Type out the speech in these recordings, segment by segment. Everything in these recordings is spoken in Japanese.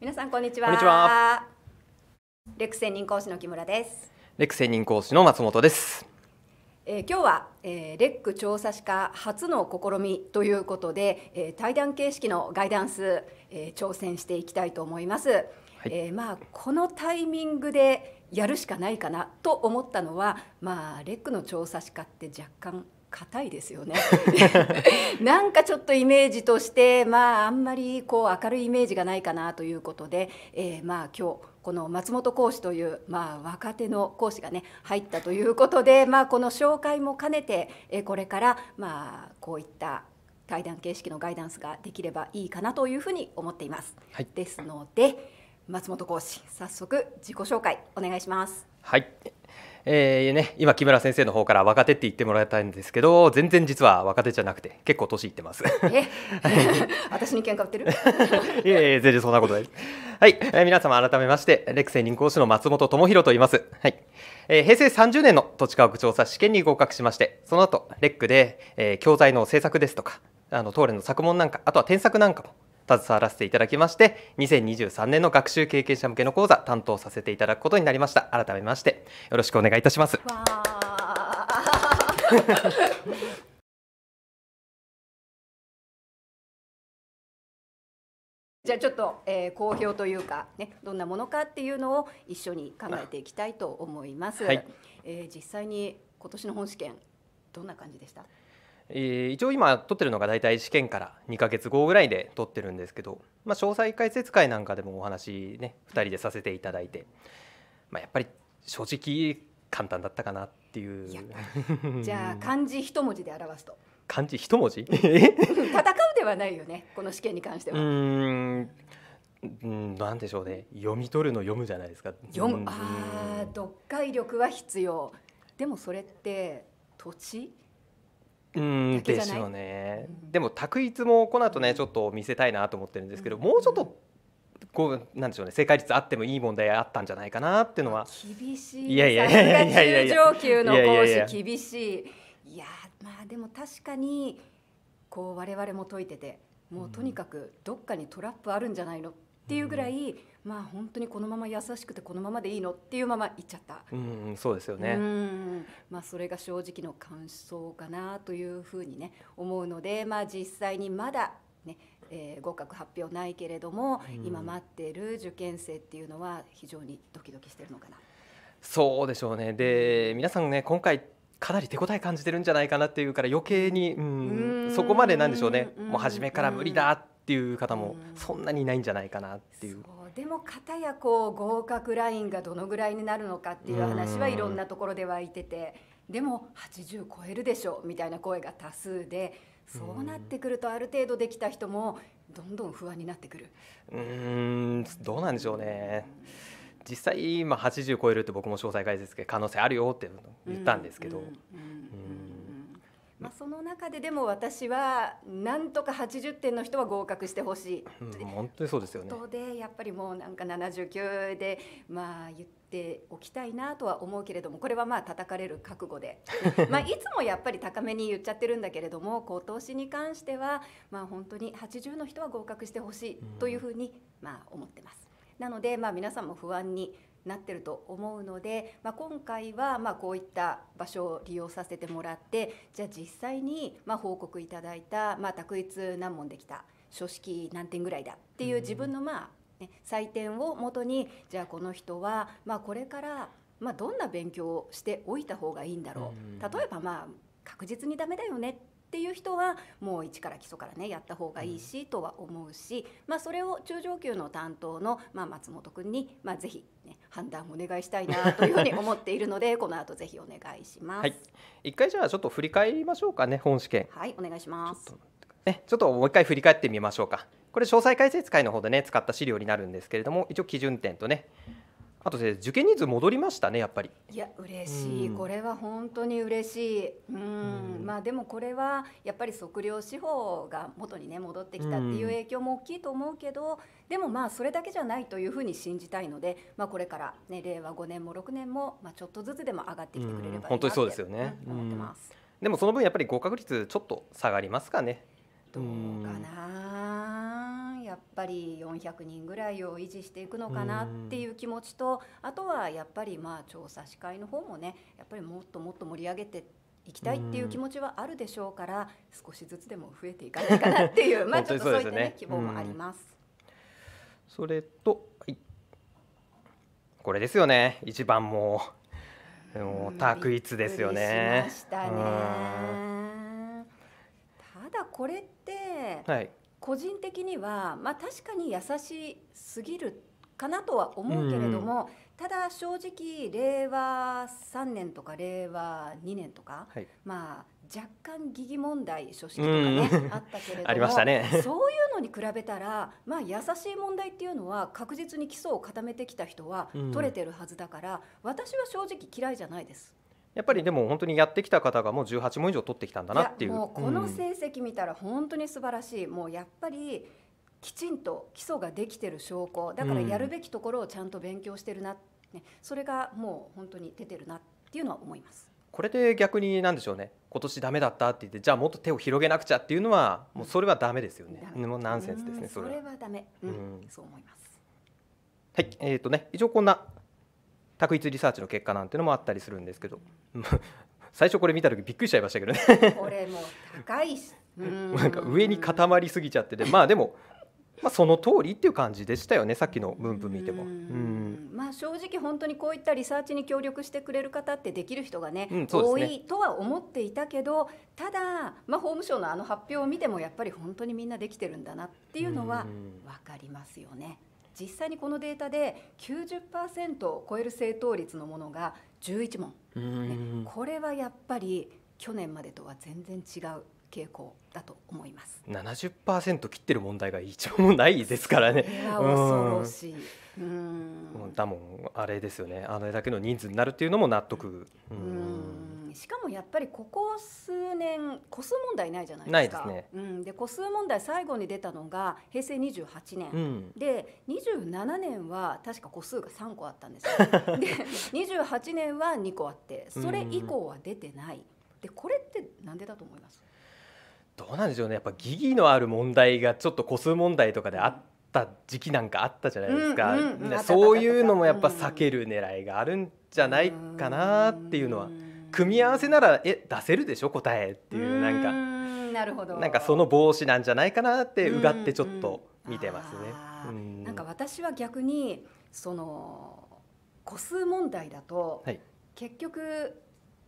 皆さんこんにちは。こんにちは。レク専任講師の木村です。レク専任講師の松本です。えー、今日は、えー、レック調査士課初の試みということで、えー、対談形式のガイダンス、えー、挑戦していきたいと思います。はい、えー、まあこのタイミングでやるしかないかなと思ったのは、まあレックの調査士課って若干硬いですよね なんかちょっとイメージとしてまああんまりこう明るいイメージがないかなということで、えー、まあ今日この松本講師という、まあ、若手の講師がね入ったということで、まあ、この紹介も兼ねて、えー、これから、まあ、こういった対談形式のガイダンスができればいいかなというふうに思っています。はい、ですので松本講師早速自己紹介お願いします。はいえーね、今木村先生の方から若手って言ってもらいたいんですけど全然実は若手じゃなくて結構年いってます私に喧嘩売ってる いやいや全然そんなことないはい、えー、皆様改めましてレクセ人講師の松本智博と言います、はいえー、平成30年の土地家屋調査試験に合格しましてその後レックで、えー、教材の制作ですとかあの東レの作文なんかあとは添削なんかも携わらせていただきまして2023年の学習経験者向けの講座担当させていただくことになりました改めましてよろしくお願いいたします。じゃあちょっと、えー、好評というか、ね、どんなものかっていうのを一緒に考えていきたいと思います。はい、えー、実際に今年の本試験どんな感じでしたえ一応今撮ってるのが大体試験から2ヶ月後ぐらいで撮ってるんですけど、まあ、詳細解説会なんかでもお話ね2人でさせていただいて、まあ、やっぱり正直簡単だったかなっていう じゃあ漢字一文字で表すと漢字一文字 戦うではないよねこの試験に関してはうんなんでしょうね読み取るの読むじゃないですか読むああ読解力は必要でもそれって土地うんでしょうね、うん、でも択一もこの後ねちょっと見せたいなと思ってるんですけど、うん、もうちょっとこうなんでしょうね正解率あってもいい問題あったんじゃないかなっていうのは厳しいいやいやいやいやいや中上級の講師厳しいいやまあでも確かにこう我々も解いててもうとにかくどっかにトラップあるんじゃないのっていうぐらい、うんまあ本当にこのまま優しくてこのままでいいのっていうままいっちゃった。うん、そうですよね。まあそれが正直の感想かなというふうにね思うので、まあ実際にまだね、えー、合格発表ないけれども、うん、今待ってる受験生っていうのは非常にドキドキしてるのかな。そうでしょうね。で皆さんね今回かなり手応え感じてるんじゃないかなっていうから余計に、うん、うんそこまでなんでしょうね。うもう初めから無理だっていう方もそんなにいないんじゃないかなっていう。うでも片やこう合格ラインがどのぐらいになるのかっていう話はいろんなところではいててでも80超えるでしょうみたいな声が多数でそうなってくるとある程度できた人もどんどん不安になってくる。うんどうなんでしょうね実際今80超えるって僕も詳細解説で可能性あるよって言ったんですけど。うんうんうんまあ、その中ででも私はなんとか80点の人は合格してほしい、うん、本当にそうですよね。でやっぱりもうなんか79でまあ言っておきたいなとは思うけれどもこれはまあ叩かれる覚悟で、まあ、いつもやっぱり高めに言っちゃってるんだけれども今年に関してはまあ本当に80の人は合格してほしいというふうにまあ思ってます。なのでまあ皆さんも不安になってると思うので、まあ、今回はまこういった場所を利用させてもらってじゃあ実際にま報告いただいた、まあ、択一問できた書式何点ぐらいだっていう自分のまあ、ね、採点をもとにじゃあこの人はまこれからまどんな勉強をしておいた方がいいんだろう。例えばまあ確実にダメだよねっていう人はもう一から基礎からねやった方がいいしとは思うし、まあ、それを中上級の担当の、まあ、松本君に、まあ、ぜひ、ね、判断をお願いしたいなというふうに思っているので この後ぜひお願いします、はい、一回じゃあちょっと振り返りましょうかね本試験はいお願いしますね、ちょっともう一回振り返ってみましょうかこれ詳細解説会の方でね使った資料になるんですけれども一応基準点とねあとで受験人数戻りましたねやっぱりいや嬉しい、うん、これは本当に嬉しいうんまあでもこれはやっぱり測量手法が元にね戻ってきたっていう影響も大きいと思うけど、でもまあそれだけじゃないというふうに信じたいので、まあ、これから、ね、令和5年も6年も、まあ、ちょっとずつでも上がってきてくれればいいなよね、思ってます。でもその分やっぱり合格率ちょっと下がりますかね。どうかなやっぱり400人ぐらいを維持していくのかなっていう気持ちとあとはやっぱりまあ調査司会の方もねやっぱりもっともっと盛り上げてって行きたいっていう気持ちはあるでしょうから、少しずつでも増えていかないかなっていう まあちょっとそういったね、ね、希望もあります。それと、はい、これですよね一番もうもう択一ですよね。ししねただこれって、はい、個人的にはまあ確かに優しすぎるかなとは思うけれども、ただ正直令和3年とか令和2年とか、はい、まあ若干疑義問題書式とかね、あったけれどもありましたねそういうのに比べたら、まあ、優しい問題っていうのは確実に基礎を固めてきた人は取れてるはずだから、うん、私は正直嫌いじゃないです。やっぱりでも本当にやってきた方がもう18問以上取ってきたんだなっていうもうこの成績見たら本当に素晴らしい、うん、もうやっぱりきちんと基礎ができてる証拠だからやるべきところをちゃんと勉強してるなっね、それがもう本当に出てるなっていうのは思います。これで逆になんでしょうね今年ダメだったって言ってじゃあもっと手を広げなくちゃっていうのはもうそれはダメですよね、もうナンセンスですねそれはダメ、うん、うん、そう思いますはいえー、とね以上こんな択一リサーチの結果なんてのもあったりするんですけど 最初これ見た時びっくりしちゃいましたけどねこれもう高いし、うん、なんか上に固まりすぎちゃっててまあでもまあ、その通りっていう感じでしたよねさっきの分布見ても。まあ、正直本当にこういったリサーチに協力してくれる方ってできる人がねうんね、多いとは思っていたけどただ、まあ、法務省のあの発表を見てもやっぱり本当にみんなできてるんだなっていうのは分かりますよね。実際にこのデータで90%を超える正答率のものが11問、ね、これはやっぱり去年までとは全然違う傾向だと思います。70%切ってる問題が一応もないですからね。恐ろしい。うん。だもんあれですよね。あれだけの人数になるっていうのも納得。うん。しかもやっぱりここ数年個数問題ないじゃないですか。でうん。で個数問題最後に出たのが平成28年、うん、で27年は確か個数が3個あったんですよ。で28年は2個あってそれ以降は出てない。でこれってなんでだと思います？どうなんでしょうねやっぱ疑義のある問題がちょっと個数問題とかであった時期なんかあったじゃないですか、うんうん、そういうのもやっぱ避ける狙いがあるんじゃないかなっていうのは組み合わせならえ出せるでしょ答えっていうなんかなるほどなんかその帽子なんじゃないかなってうがってちょっと見てますね。んん、なんか私は逆にその個数問題だと、はい、結局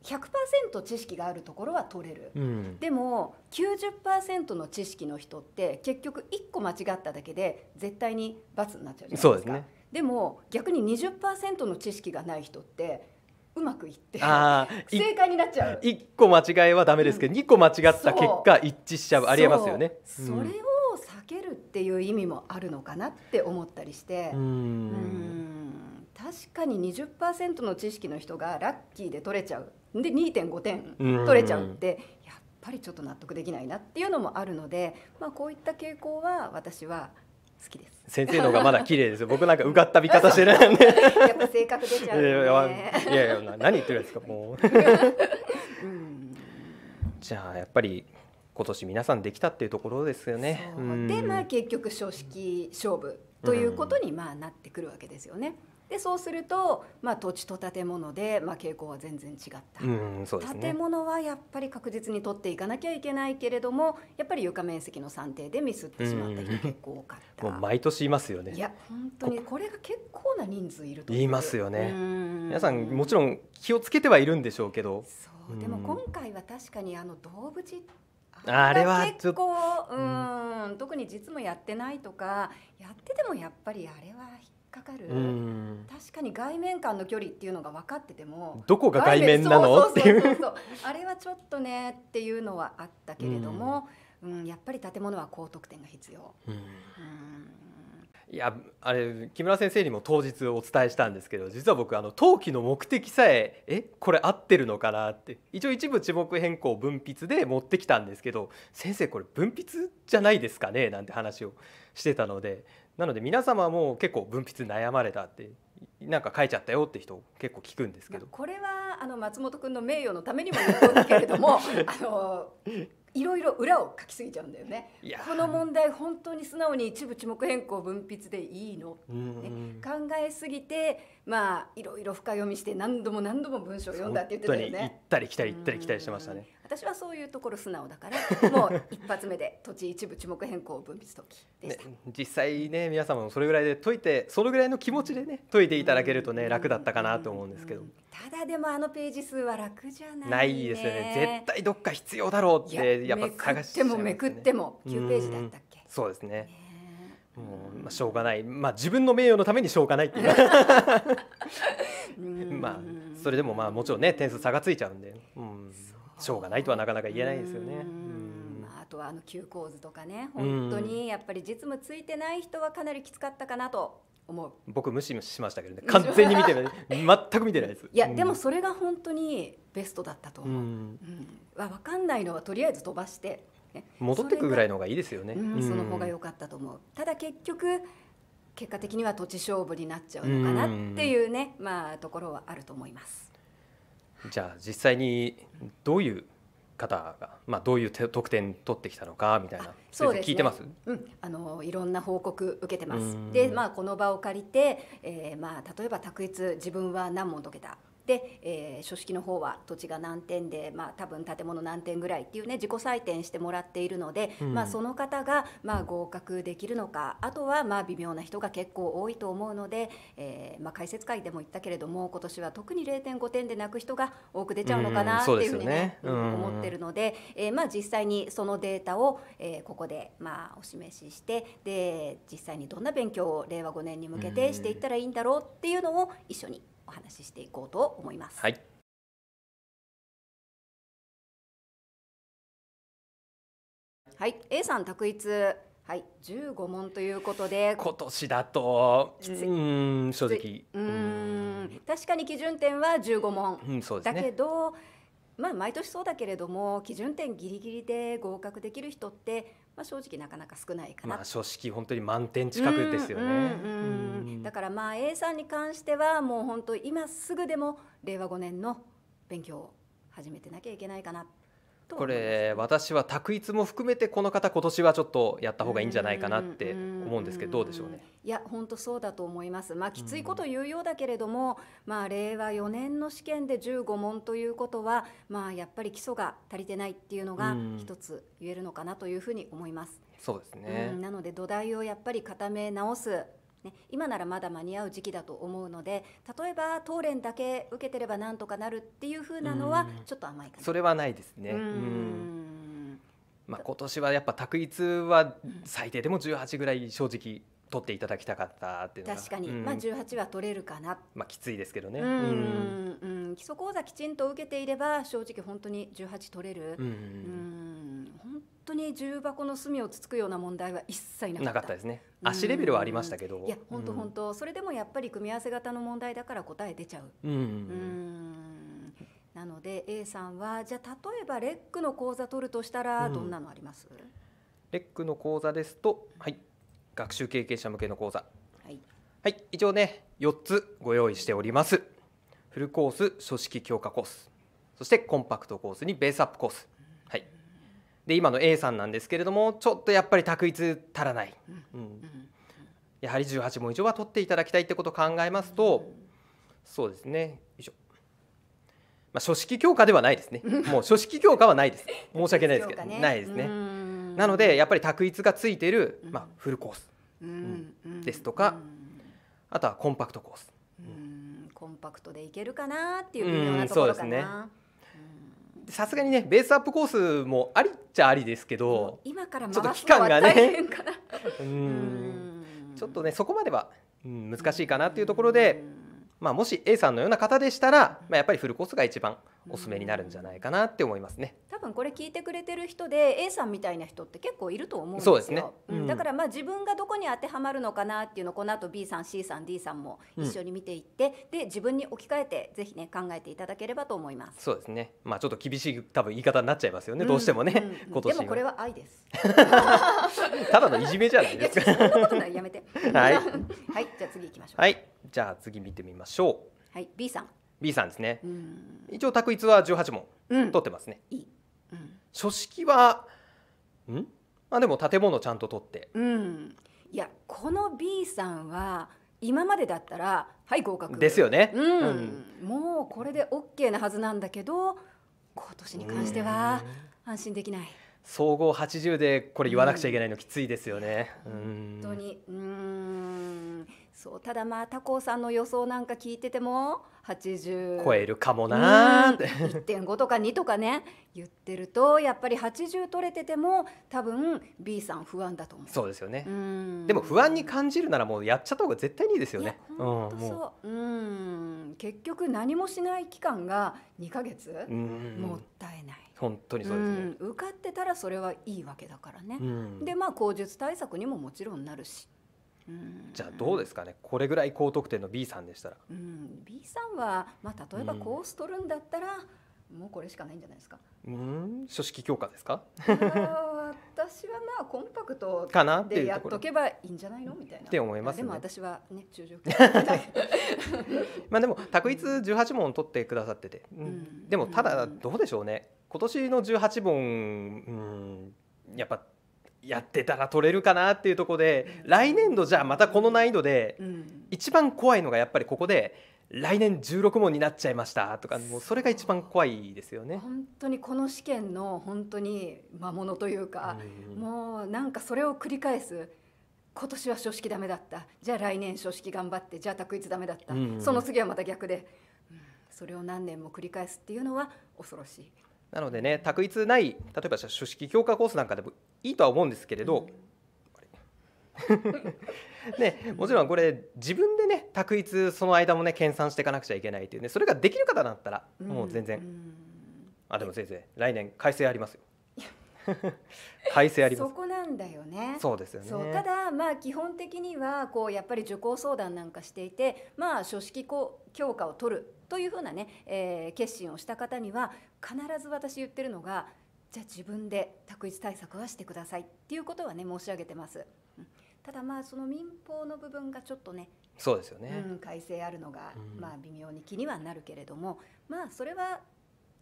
100%知識があるところは取れる、うん、でも90%の知識の人って結局1個間違っただけで絶対に罰になっちゃうじゃないですか、ね、でも逆に20%の知識がない人ってうまくいって正解になっちゃう1個間違いはダメですけど、うん、2個間違った結果一致しちゃうありえますよね。そそれを避けるっていう意味もあるのかなって思ったりして。うん確かに20%の知識の人がラッキーで取れちゃうで2.5点取れちゃうってやっぱりちょっと納得できないなっていうのもあるので、まあ、こういった傾向は私は好きです先生の方がまだ綺麗です僕なんかうがった見方してるんで やっぱ性格出ちゃう、ね、いやいや何言ってるんですかもう、うん、じゃあやっぱり今年皆さんできたっていうところですよね。でまあ結局書式勝負ということにまあなってくるわけですよね。うんでそうすると、まあ、土地と建物で、まあ、傾向は全然違った、ね、建物はやっぱり確実に取っていかなきゃいけないけれどもやっぱり床面積の算定でミスってしまった人結構多かった、もう毎年いますよねいや本当にこれが結構な人数いると言いますよね皆さんもちろん気をつけてはいるんでしょうけどそうでも今回は確かにあの動物あれは結構うん、特に実もやってないとかやっててもやっぱりあれはかかる、確かに外面間の距離っていうのが分かっててもどこが外面なのっていう あれはちょっとねっていうのはあったけれども、うんやっぱり建物は高得点が必要。うんいやあれ木村先生にも当日お伝えしたんですけど実は僕あの登記の目的さええこれ合ってるのかなって一応一部地目変更分筆で持ってきたんですけど先生これ分筆じゃないですかねなんて話をしてたのでなので皆様も結構分泌悩まれたってなんか書いちゃったよって人結構聞くんですけど、これはあの松本君の名誉のためにも言うんだけれども あのいろいろ裏を書きすぎちゃうんだよねこの問題本当に素直に一部地目変更分泌でいいの、ね、考えすぎてまあいろいろ深読みして何度も何度も文章を読んだって言ってたよね行ったり来たり行ったり来たりしてましたね私はそういうところ素直だから もう一発目で土地一部地目変更分泌解ね、実際ね皆様もそれぐらいで解いてそのぐらいの気持ちでね解いていただけるとね、楽だったかなと思うんですけど、ただでもあのページ数は楽じゃない、ね、ないですよね絶対どっか必要だろうってやっぱ探して、ね、もめくっても9ページだったっけ、うそうですね、ねもうまあ、しょうがない、まあ、自分の名誉のためにしょうがないっていう まあそれでもまあもちろんね点数差がついちゃうんで、うん、しょうがないとはなかなか言えないですよね。あとはあの急校図とかね本当にやっぱり実務ついてない人はかなりきつかったかなと思う僕無視しましたけどね完全に見てない全く見てないです いや、うん、でもそれが本当にベストだったと思う、うん、うん、分かんないのはとりあえず飛ばして、ね、戻ってくぐらいの方がいいですよね、うん、その方が良かったと思うただ結局結果的には土地勝負になっちゃうのかなっていうね、まあところはあると思いますじゃあ実際にどういう方が、まあ、どういう得点取ってきたのかみたいなそうです、ね、聞いてます、うん、あのいろんな報告受けてますで、まあ、この場を借りて、えーまあ、例えば卓越自分は何問解けたで、えー、書式の方は土地が何点で、まあ、多分建物何点ぐらいっていうね自己採点してもらっているので、うん、まあ、その方が、まあ、合格できるのかあとはまあ微妙な人が結構多いと思うので、えーまあ、解説会でも言ったけれども今年は特に0.5点で泣く人が多く出ちゃうのかなっていうふうにねうん、うねうん、思ってるので、えーまあ、実際にそのデータを、えー、ここで、まあ、お示ししてで実際にどんな勉強を令和5年に向けてしていったらいいんだろうっていうのを一緒に話ししていこうと思います。はいはい、A さん択一はい、十五問ということで今年だとうん正直うん確かに基準点は十五問、うんそうですね、だけどまあ毎年そうだけれども基準点ギリギリで合格できる人ってまあ、正直なかなか少ないかな、まあ、書式本当に満点近くですよね、だからまあ A さんに関してはもう本当今すぐでも令和5年の勉強を始めてなきゃいけないかなこれ私は択一も含めてこの方今年はちょっとやった方がいいんじゃないかなって思うんですけど、どうでしょうね。いや本当そうだと思います、まあ、きついこと言うようだけれども、うん、まあ、令和4年の試験で15問ということは、まあ、やっぱり基礎が足りてないっていうのが一つ言えるのかなというふうに思います。うそうですね、うん、なので土台をやっぱり固め直すね、今ならまだ間に合う時期だと思うので例えば当連だけ受けてればなんとかなるっていうふうなのはちょっと甘いかなそれはないですね。うんまあ、今年はやっぱ択一は最低でも18ぐらい正直取っていただきたかったっていうのが確かに、うん、まあ、18は取れるかな、まあ、きついですけどね、うん、うん、基礎講座きちんと受けていれば正直本当に18取れる、うん、うん本当に重箱の隅をつつくような問題は一切なかったですね足レベルはありましたけど、いや本当本当、それでもやっぱり組み合わせ型の問題だから答え出ちゃう。うんなので A さんはじゃあ例えばレックの講座取るとしたらどんなのあります、うん、レックの講座ですと、はい、学習経験者向けの講座、はい、はい、一応ね4つご用意しておりますフルコース書式強化コースそしてコンパクトコースにベースアップコース、はい、で今の A さんなんですけれどもちょっとやっぱり択一足らない、うん、うん、やはり18問以上は取っていただきたいってことを考えますと、そうですねまあ、書式教科ではないですね。もう書式教科はないです。申し訳ないですけど、ね、ないですね。なのでやっぱり択一がついている、まあ、フルコース、ですとか、あとはコンパクトコース。うんコンパクトでいけるかなっていう微うなところかな。さすがにねベースアップコースもありっちゃありですけど今からちょっと期間がね ちょっとねそこまでは、うん、難しいかなっていうところで、まあ、もし A さんのような方でしたら、まあ、やっぱりフルコースが一番おすすめになるんじゃないかなって思いますね。分これ聞いてくれてる人で A さんみたいな人って結構いると思うんですよね、うん、だからまあ自分がどこに当てはまるのかなっていうのをこの後 B さん C さん D さんも一緒に見ていって、うん、で自分に置き換えてぜひね考えていただければと思いますそうですねまあちょっと厳しい多分言い方になっちゃいますよね、どうしてもね、うんうん、でもこれは愛です ただのいじめじゃないですかやめてはい、はい、じゃあ次行きましょうはいじゃあ次見てみましょうはい B さん B さんですね。一応択一は18問取ってますね。いい書式はんまあでも建物ちゃんと取ってうんいやこの B さんは今までだったらはい合格ですよね、うん、うん、もうこれで OK なはずなんだけど今年に関しては安心できない総合80でこれ言わなくちゃいけないのきついですよね、うん、本当にうんそうただまあ他校さんの予想なんか聞いてても80超えるかもなって、うん、1.5とか2とかね言ってるとやっぱり80取れてても多分 B さん不安だと思うそうですよねでも不安に感じるならもうやっちゃった方が絶対にいいですよねそう、うん、結局何もしない期間が2か月もったいない本当にそうですね、うん、受かってたらそれはいいわけだからね、でまあ口述対策にももちろんなるしじゃあどうですかねこれぐらい高得点の B さんでしたら、うん、B さんは、まあ、例えばコース取るんだったら、うん、もうこれしかないんじゃないですかうん書式強化ですか私はまあコンパクトかなでやっとけばいいんじゃないのみたいなって思います、ね、でも私はね中上 まあでも択一18問取ってくださってて、うん、でもただどうでしょうね今年の18問、うん、やっぱやってたら取れるかなっていうとこで来年度じゃあまたこの難易度で一番怖いのがやっぱりここで来年16問になっちゃいましたとかもうそれが一番怖いですよね本当にこの試験の本当に魔物というか、もうなんかそれを繰り返す今年は書式ダメだったじゃあ来年書式頑張ってじゃあ択一ダメだった、うん、その次はまた逆で、うん、それを何年も繰り返すっていうのは恐ろしい。なのでね択一ない例えば書式強化コースなんかでもいいとは思うんですけれど、ね、もちろんこれ自分でね択一その間もね研鑽していかなくちゃいけないっていうねそれができる方だったらもう全然、うんあでも先生来年改正ありますよ。改正ありますそこなんだよねそうですよねただまあ基本的にはこうやっぱり受講相談なんかしていてまあ書式こう強化を取るというふうなね、えー、決心をした方には必ず私言ってるのがじゃあ自分で択一対策はしてくださいっていうことはね申し上げてます。ただまあその民法の部分がちょっとねそうですよね、うん、改正あるのが、まあ微妙に気にはなるけれども、うん、まあそれは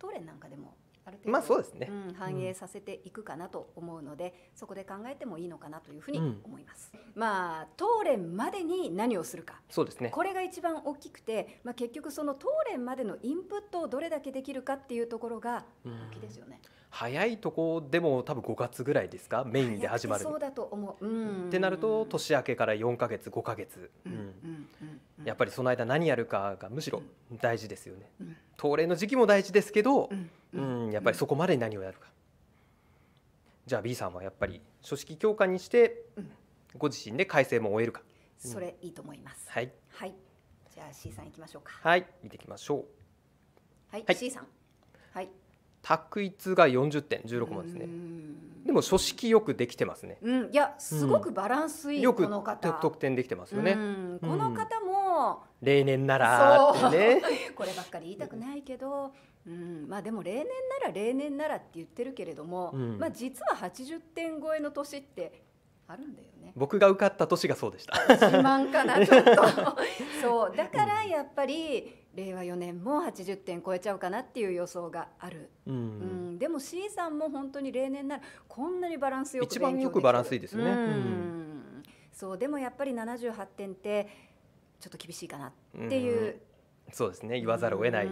東連なんかでもある程度、まあそうですね、うん、反映させていくかなと思うので、うん、そこで考えてもいいのかなというふうに思います、うん、まあ東連までに何をするかそうですねこれが一番大きくて、まあ、結局その東連までのインプットをどれだけできるかっていうところが大きいですよね。早いとこでも多分5月ぐらいですかメインで始まるそうだと思う、うん、ってなると年明けから4か月5か月、うん、うん、やっぱりその間何やるかがむしろ大事ですよね、うん、東連の時期も大事ですけど、うんうんやっぱりそこまで何をやるか、じゃあ B さんはやっぱり書式強化にしてご自身で改正も終えるか、それいいと思います、はい、はい、じゃあ C さんいきましょうかはい見ていきましょうはい、はい、C さんはい卓一が40点16問ですねでも書式よくできてますね、うん、いやすごくバランスいい、この方よく得点できてますよね、この方も、例年ならってね こればっかり言いたくないけど、うん、まあでも例年なら例年ならって言ってるけれども、うん、まあ実は80点超えの年ってあるんだよね僕が受かった年がそうでした自慢かなちょっと そうだからやっぱり令和4年も80点超えちゃうかなっていう予想がある、うん、うん、でも C さんも本当に例年ならこんなにバランスよく一番よくバランスいいですね、うん、うん、そうでもやっぱり78点ってちょっと厳しいかなっていう、うん、そうですね言わざるを得ない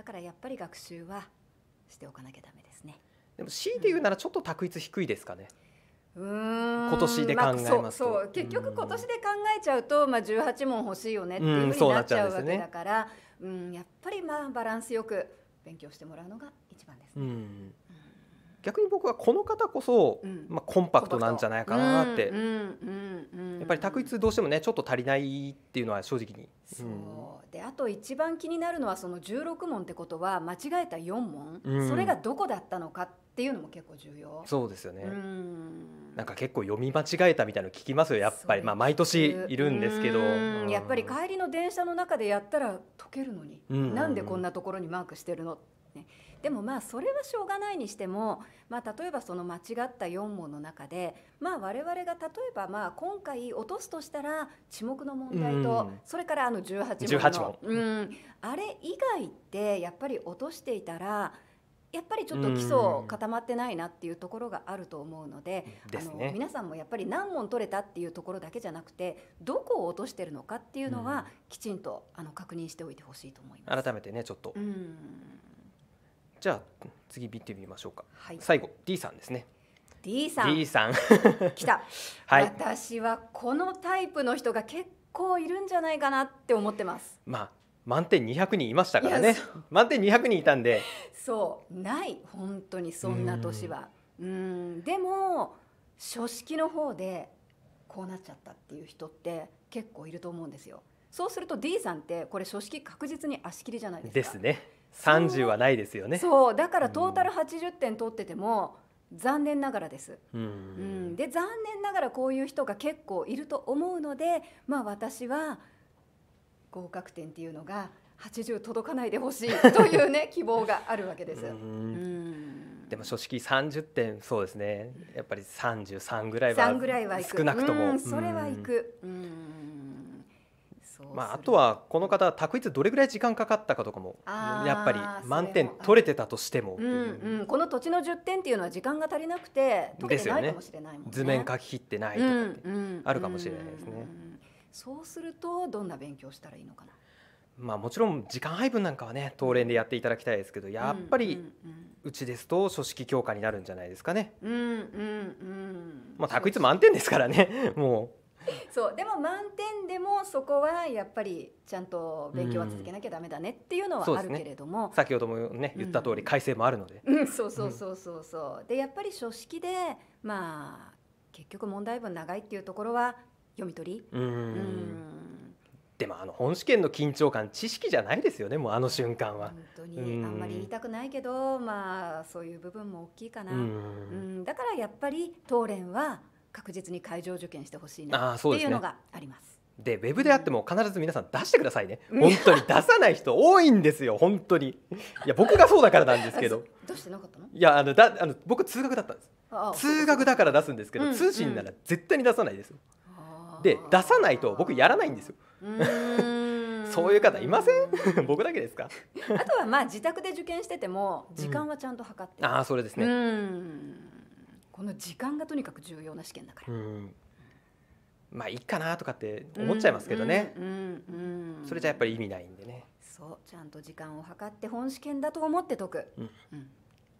だからやっぱり学習はしておかなきゃダメですねでも強いて言うならちょっと択一低いですかね、うん今年で考えますと、まあ、そうそう結局今年で考えちゃうと、まあ、18問欲しいよねっていうふうになっちゃうわけだから、うん、ね、やっぱりまあバランスよく勉強してもらうのが一番ですね。うん逆に僕はこの方こそ、うん、まあ、コンパクトなんじゃないかなって、やっぱり択一どうしてもねちょっと足りないっていうのは正直に。そう、うん、であと一番気になるのはその16問ってことは間違えた4問、うん、それがどこだったのかっていうのも結構重要そうですよね、なんか結構読み間違えたみたいの聞きますよやっぱり、まあ、毎年いるんですけど、やっぱり帰りの電車の中でやったら解けるのに、うん、なんでこんなところにマークしてるのってね、でもまあそれはしょうがないにしても、まあ、例えばその間違った4問の中で、まあ、我々が例えばまあ今回落とすとしたら地目の問題と、それからあの18問のうん、あれ以外ってやっぱり落としていたらやっぱりちょっと基礎固まってないなっていうところがあると思うので、うあの、皆さんもやっぱり何問取れたっていうところだけじゃなくてどこを落としてるのかっていうのは、きちんとあの確認しておいてほしいと思います改めてねちょっと、うん、じゃあ次見てみましょうか、はい、最後 D さんですね D さん D さん来た、はい、私はこのタイプの人が結構いるんじゃないかなって思ってますまあ満点200人いましたからね満点200人いたんでそうない本当にそんな年はうんでも書式の方でこうなっちゃったっていう人って結構いると思うんですよそうすると D さんってこれ書式確実に足切りじゃないですかですね三十はないですよねそうだからトータル80点取ってても、残念ながらです、うん、うん、で残念ながらこういう人が結構いると思うので、まあ、私は合格点っていうのが80届かないでほしいというね 希望があるわけです。うん、でも書式30点そうですねやっぱり33ぐらいは少なくとも、それはいく、うんまあ、あとはこの方択一どれぐらい時間かかったかとかもやっぱり満点取れてたとしても、うんうん、この土地の10点っていうのは時間が足りなくて解けてないかもしれないもんね、ね、図面書き切ってないとかってあるかもしれないですね、うんうんうん、そうするとどんな勉強したらいいのかなまあ、もちろん時間配分なんかはね東連でやっていただきたいですけどやっぱりうちですと書式強化になるんじゃないですかね。うんうんうん、まあ、択一満点ですからねもう そうでも満点でもそこはやっぱりちゃんと勉強は続けなきゃだめだねっていうのはあるけれども、うんね、先ほどもね言った通り改正もあるので、うん、そうそうそうそうそうでやっぱり書式でまあ結局問題文長いっていうところは読み取りうんでもあの本試験の緊張感知識じゃないですよねもうあの瞬間は本当にあんまり言いたくないけどまあそういう部分も大きいかなうんだからやっぱり当連は確実に会場受験してほしいなっていうのがあります。で、ウェブであっても必ず皆さん出してくださいね、本当に出さない人多いんですよ、本当に。いや、僕がそうだからなんですけど、どうしてなかったのいやあのだあの、僕、通学だったんです、通学だから出すんですけど、うん、通信なら絶対に出さないですうん、で、出さないと僕、やらないんですよ。そういう方いません 僕だけですかあとはまあ自宅で受験してても時間はちゃんと測って、ああそれですねこの時間がとにかく重要な試験だから。うんまあいいかなとかって思っちゃいますけどね、うんうんうん、それじゃやっぱり意味ないんでねそうちゃんと時間を計って本試験だと思って解く、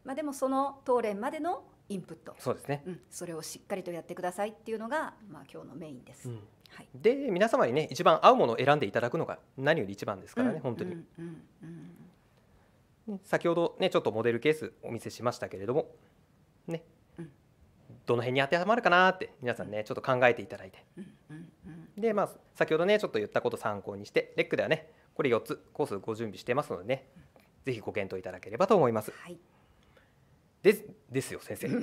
まあ、でもその当連までのインプットそうですね、それをしっかりとやってくださいっていうのが、まあ、今日のメインです、はい、で皆様にね一番合うものを選んでいただくのが何より一番ですからね、うん、本当に、先ほどねちょっとモデルケースお見せしましたけれどもねどの辺に当てはまるかなって皆さんねちょっと考えていただいて、でまあ先ほどねちょっと言ったこと参考にしてレックではねこれ4つコースご準備してますのでね、是非ご検討いただければと思います。はい、でですよ先生。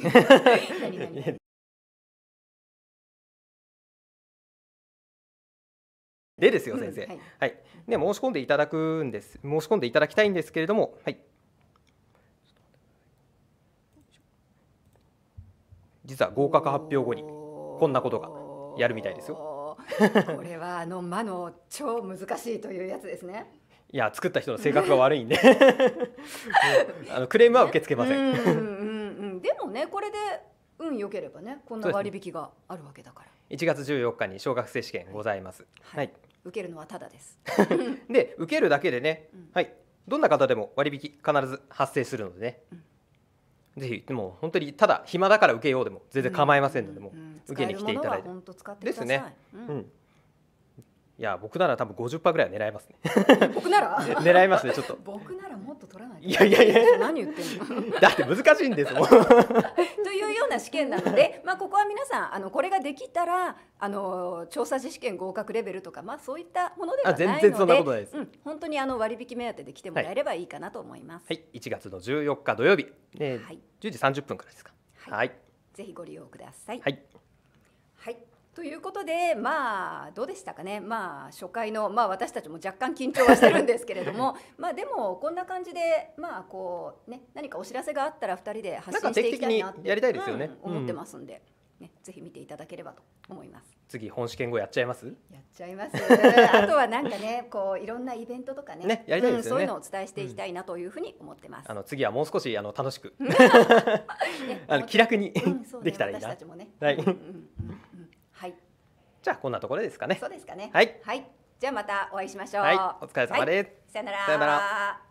でですよ先生、はい、はい、で申し込んでいただくんです申し込んでいただきたいんですけれども、はい、実は合格発表後にこんなことがやるみたいですよ。これはあの魔の超難しいというやつですね。いや作った人の性格が悪いんで あのクレームは受け付けません。ね、うんうんうんでもねこれで運良ければねこんな割引があるわけだから。1月14日に小学生試験ございます。はい、はい、受けるのはただです。で受けるだけでね、うん、はいどんな方でも割引必ず発生するのでね。うんぜひでも本当にただ暇だから受けようでも全然構いませんので、もう受けに来ていただいて、ですね、うんいや僕なら多分50%ぐらいは狙いますね 僕なら狙いますねちょっと 僕ならもっと取らないいやいやいや何言ってんのだって難しいんですもん というような試験なので、まあ、ここは皆さんあのこれができたらあの調査実験合格レベルとか、まあ、そういったものではないので全然そんなことないです、うん、本当にあの割引目当てで来てもらえればいいかなと思います、はい、はい、1月の14日土曜日、えーはい、10時30分からですか、はい、はい、ぜひご利用くださいはい、はいということでまあどうでしたかねまあ初回のまあ私たちも若干緊張はしてるんですけれども まあでもこんな感じでまあこうね何かお知らせがあったら二人で発信していきたいなってやりたいですよね、うん、思ってますんで。うん、ね、ぜひ見ていただければと思います。次本試験後やっちゃいます？やっちゃいます。あとはなんかね、こういろんなイベントとかね、ねやりたいです、ねうん、そういうのをお伝えしていきたいなというふうに思ってます。あの次はもう少しあの楽しく、ね、あの気楽に、できたらいいな。私たちもね。はい。うんうんじゃあこんなところですかねそうですかねはい、はい、じゃあまたお会いしましょうはいお疲れ様です、はい、さよならさよなら